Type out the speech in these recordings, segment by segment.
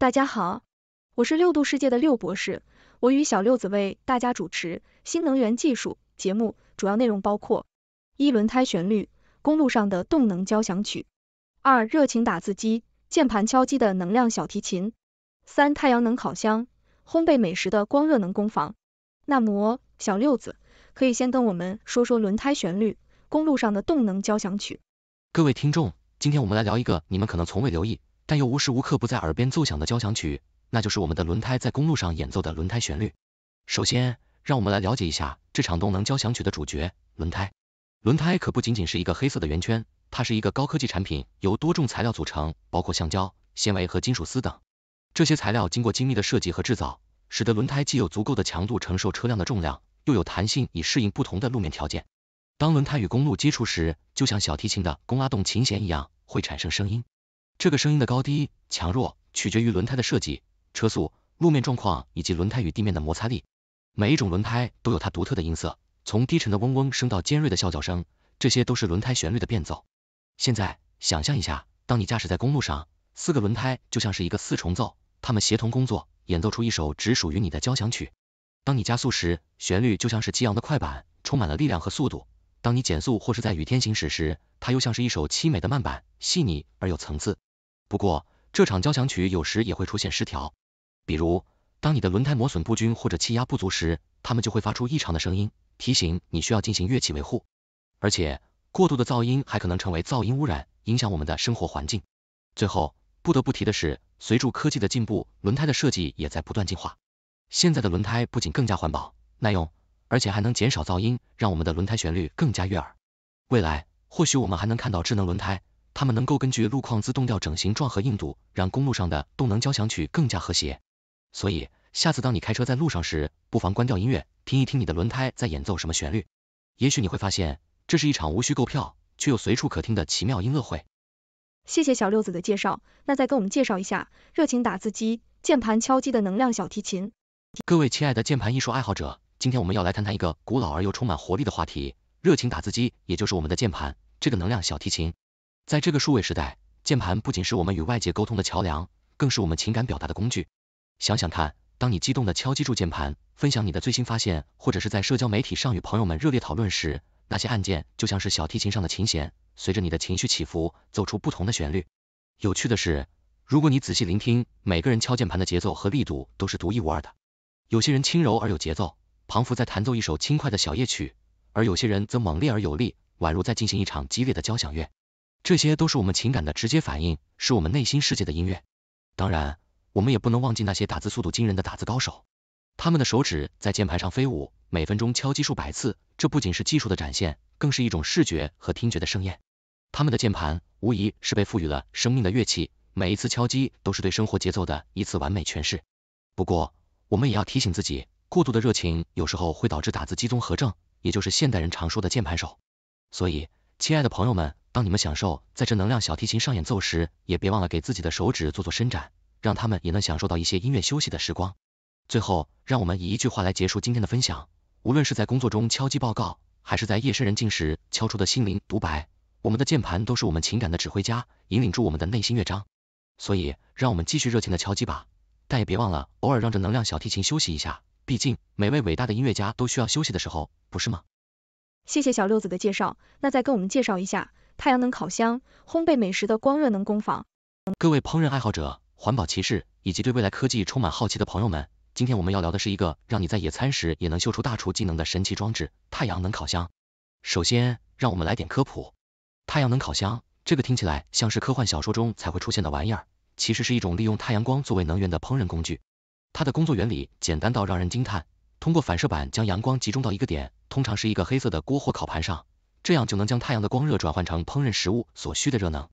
大家好，我是六度世界的六博士，我与小六子为大家主持新能源技术节目，主要内容包括：一、轮胎旋律，公路上的动能交响曲；二、热情打字机，键盘敲击的能量小提琴；三、太阳能烤箱，烘焙美食的光热能工坊。那么，小六子可以先跟我们说说轮胎旋律，公路上的动能交响曲。各位听众，今天我们来聊一个你们可能从未留意。但又无时无刻不在耳边奏响的交响曲，那就是我们的轮胎在公路上演奏的轮胎旋律。首先，让我们来了解一下这场动能交响曲的主角——轮胎。轮胎可不仅仅是一个黑色的圆圈，它是一个高科技产品，由多种材料组成，包括橡胶、纤维和金属丝等。这些材料经过精密的设计和制造，使得轮胎既有足够的强度承受车辆的重量，又有弹性以适应不同的路面条件。当轮胎与公路接触时，就像小提琴的弓拉动琴弦一样，会产生声音。这个声音的高低强弱取决于轮胎的设计、车速、路面状况以及轮胎与地面的摩擦力。每一种轮胎都有它独特的音色，从低沉的嗡嗡声到尖锐的啸叫声，这些都是轮胎旋律的变奏。现在想象一下，当你驾驶在公路上，四个轮胎就像是一个四重奏，它们协同工作，演奏出一首只属于你的交响曲。当你加速时，旋律就像是激昂的快板，充满了力量和速度；当你减速或是在雨天行驶时，它又像是一首凄美的慢板，细腻而有层次。不过，这场交响曲有时也会出现失调，比如当你的轮胎磨损不均或者气压不足时，它们就会发出异常的声音，提醒你需要进行乐器维护。而且，过度的噪音还可能成为噪音污染，影响我们的生活环境。最后，不得不提的是，随着科技的进步，轮胎的设计也在不断进化。现在的轮胎不仅更加环保、耐用，而且还能减少噪音，让我们的轮胎旋律更加悦耳。未来，或许我们还能看到智能轮胎。它们能够根据路况自动调整形状和硬度，让公路上的动能交响曲更加和谐。所以，下次当你开车在路上时，不妨关掉音乐，听一听你的轮胎在演奏什么旋律。也许你会发现，这是一场无需购票却又随处可听的奇妙音乐会。谢谢小六子的介绍，那再给我们介绍一下热情打字机、键盘敲击的能量小提琴。各位亲爱的键盘艺术爱好者，今天我们要来谈谈一个古老而又充满活力的话题——热情打字机，也就是我们的键盘这个能量小提琴。在这个数位时代，键盘不仅是我们与外界沟通的桥梁，更是我们情感表达的工具。想想看，当你激动的敲击住键盘，分享你的最新发现，或者是在社交媒体上与朋友们热烈讨论时，那些按键就像是小提琴上的琴弦，随着你的情绪起伏，奏出不同的旋律。有趣的是，如果你仔细聆听，每个人敲键盘的节奏和力度都是独一无二的。有些人轻柔而有节奏，彷佛在弹奏一首轻快的小夜曲；而有些人则猛烈而有力，宛如在进行一场激烈的交响乐。这些都是我们情感的直接反应，是我们内心世界的音乐。当然，我们也不能忘记那些打字速度惊人的打字高手，他们的手指在键盘上飞舞，每分钟敲击数百次。这不仅是技术的展现，更是一种视觉和听觉的盛宴。他们的键盘无疑是被赋予了生命的乐器，每一次敲击都是对生活节奏的一次完美诠释。不过，我们也要提醒自己，过度的热情有时候会导致打字机综合症，也就是现代人常说的键盘手。所以，亲爱的朋友们。当你们享受在这能量小提琴上演奏时，也别忘了给自己的手指做做伸展，让他们也能享受到一些音乐休息的时光。最后，让我们以一句话来结束今天的分享：无论是在工作中敲击报告，还是在夜深人静时敲出的心灵独白，我们的键盘都是我们情感的指挥家，引领住我们的内心乐章。所以，让我们继续热情的敲击吧，但也别忘了偶尔让这能量小提琴休息一下，毕竟每位伟大的音乐家都需要休息的时候，不是吗？谢谢小六子的介绍，那再跟我们介绍一下。太阳能烤箱，烘焙美食的光热能工坊。各位烹饪爱好者、环保骑士以及对未来科技充满好奇的朋友们，今天我们要聊的是一个让你在野餐时也能秀出大厨技能的神奇装置——太阳能烤箱。首先，让我们来点科普。太阳能烤箱，这个听起来像是科幻小说中才会出现的玩意儿，其实是一种利用太阳光作为能源的烹饪工具。它的工作原理简单到让人惊叹，通过反射板将阳光集中到一个点，通常是一个黑色的锅或烤盘上。这样就能将太阳的光热转换成烹饪食物所需的热能。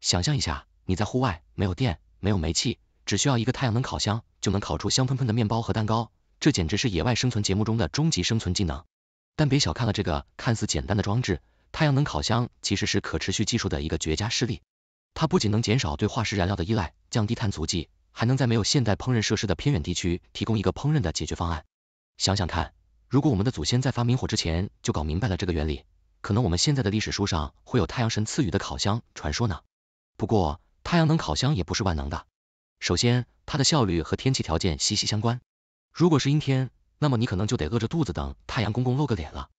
想象一下，你在户外没有电、没有煤气，只需要一个太阳能烤箱，就能烤出香喷喷的面包和蛋糕，这简直是野外生存节目中的终极生存技能。但别小看了这个看似简单的装置，太阳能烤箱其实是可持续技术的一个绝佳实例。它不仅能减少对化石燃料的依赖，降低碳足迹，还能在没有现代烹饪设施的偏远地区提供一个烹饪的解决方案。想想看，如果我们的祖先在发明火之前就搞明白了这个原理。可能我们现在的历史书上会有太阳神赐予的烤箱传说呢。不过太阳能烤箱也不是万能的，首先它的效率和天气条件息息相关，如果是阴天，那么你可能就得饿着肚子等太阳公公露个脸了。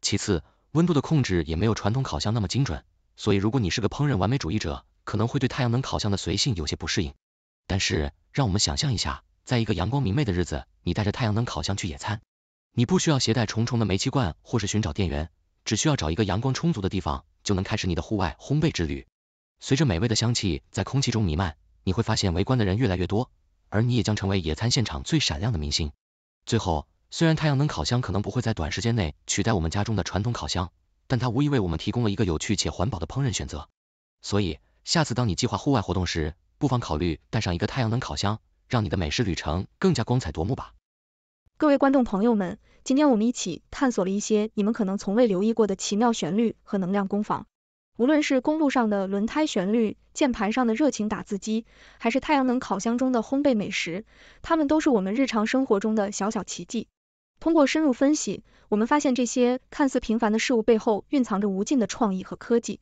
其次温度的控制也没有传统烤箱那么精准，所以如果你是个烹饪完美主义者，可能会对太阳能烤箱的随性有些不适应。但是让我们想象一下，在一个阳光明媚的日子，你带着太阳能烤箱去野餐，你不需要携带重重的煤气罐或是寻找电源。只需要找一个阳光充足的地方，就能开始你的户外烘焙之旅。随着美味的香气在空气中弥漫，你会发现围观的人越来越多，而你也将成为野餐现场最闪亮的明星。最后，虽然太阳能烤箱可能不会在短时间内取代我们家中的传统烤箱，但它无疑为我们提供了一个有趣且环保的烹饪选择。所以，下次当你计划户外活动时，不妨考虑带上一个太阳能烤箱，让你的美食旅程更加光彩夺目吧。各位观众朋友们，今天我们一起探索了一些你们可能从未留意过的奇妙旋律和能量攻防。无论是公路上的轮胎旋律、键盘上的热情打字机，还是太阳能烤箱中的烘焙美食，它们都是我们日常生活中的小小奇迹。通过深入分析，我们发现这些看似平凡的事物背后蕴藏着无尽的创意和科技。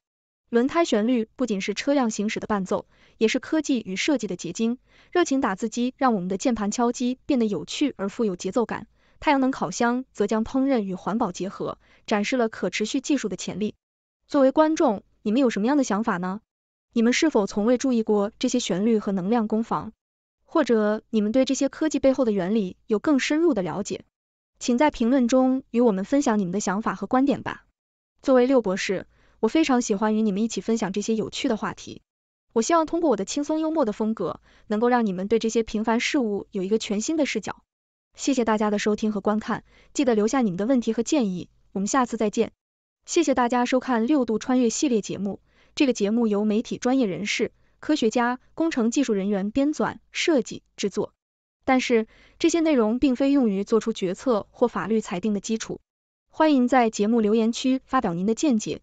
轮胎旋律不仅是车辆行驶的伴奏，也是科技与设计的结晶。热情打字机让我们的键盘敲击变得有趣而富有节奏感。太阳能烤箱则将烹饪与环保结合，展示了可持续技术的潜力。作为观众，你们有什么样的想法呢？你们是否从未注意过这些旋律和能量攻防？或者你们对这些科技背后的原理有更深入的了解？请在评论中与我们分享你们的想法和观点吧。作为六博士。我非常喜欢与你们一起分享这些有趣的话题。我希望通过我的轻松幽默的风格，能够让你们对这些平凡事物有一个全新的视角。谢谢大家的收听和观看，记得留下你们的问题和建议，我们下次再见。谢谢大家收看六度穿越系列节目。这个节目由媒体专业人士、科学家、工程技术人员编纂、设计、制作，但是这些内容并非用于做出决策或法律裁定的基础。欢迎在节目留言区发表您的见解。